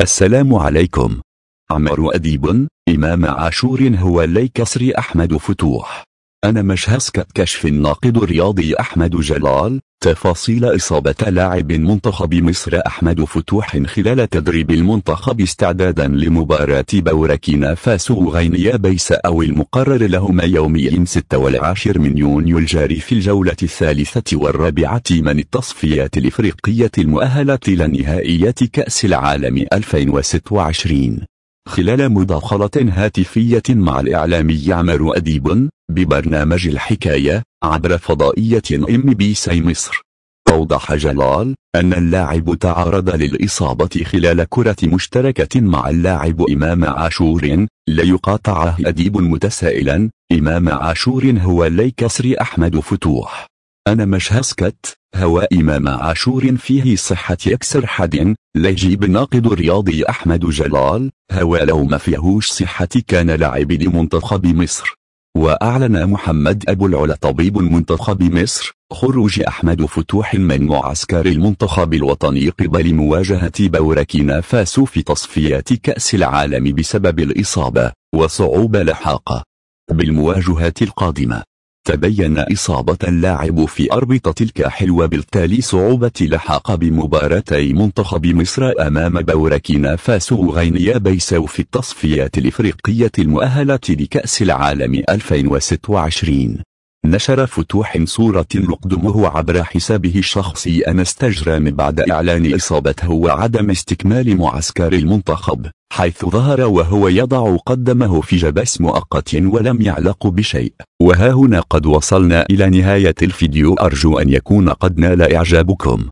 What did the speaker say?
السلام عليكم عمر أديب إمام عاشور هو لي كسر أحمد فتوح أنا مشهسك كشف الناقد الرياضي أحمد جلال تفاصيل إصابة لاعب منتخب مصر أحمد فتوح خلال تدريب المنتخب استعدادا لمباراة بوركينا فاسو وغينيا أو المقرر لهما يومي 26 من يونيو الجاري في الجولة الثالثة والرابعة من التصفيات الإفريقية المؤهلة لنهائيات كأس العالم 2026 خلال مداخلة هاتفية مع الإعلامي عمر أديب ببرنامج الحكاية عبر فضائية ام بي سي مصر أوضح جلال أن اللاعب تعرض للإصابة خلال كرة مشتركة مع اللاعب إمام عاشور ليقاطعه أديب متسائلا إمام عاشور هو ليكسر أحمد فتوح أنا مش هسكت هو إمام عاشور فيه صحة أكثر حد لجيب ناقد رياضي أحمد جلال هو لو ما فيهوش صحة كان لاعب لمنتخب مصر وأعلن محمد أبو العلا طبيب منتخب مصر خروج أحمد فتوح من معسكر المنتخب الوطني قبل مواجهة بوركينا فاسو في تصفيات كأس العالم بسبب الإصابة وصعوبة لحاقة بالمواجهات القادمة تبين إصابة اللاعب في أربطة الكاحل وبالتالي صعوبة لحاق بمباراتي منتخب مصر أمام بوركينا فاسو غينيا بيساو في التصفيات الإفريقية المؤهلة لكأس العالم 2026 نشر فتوح صورة يقدمه عبر حسابه الشخصي انستجرام بعد إعلان إصابته وعدم استكمال معسكر المنتخب حيث ظهر وهو يضع قدمه في جبس مؤقت ولم يعلق بشيء وها هنا قد وصلنا إلى نهاية الفيديو أرجو أن يكون قد نال إعجابكم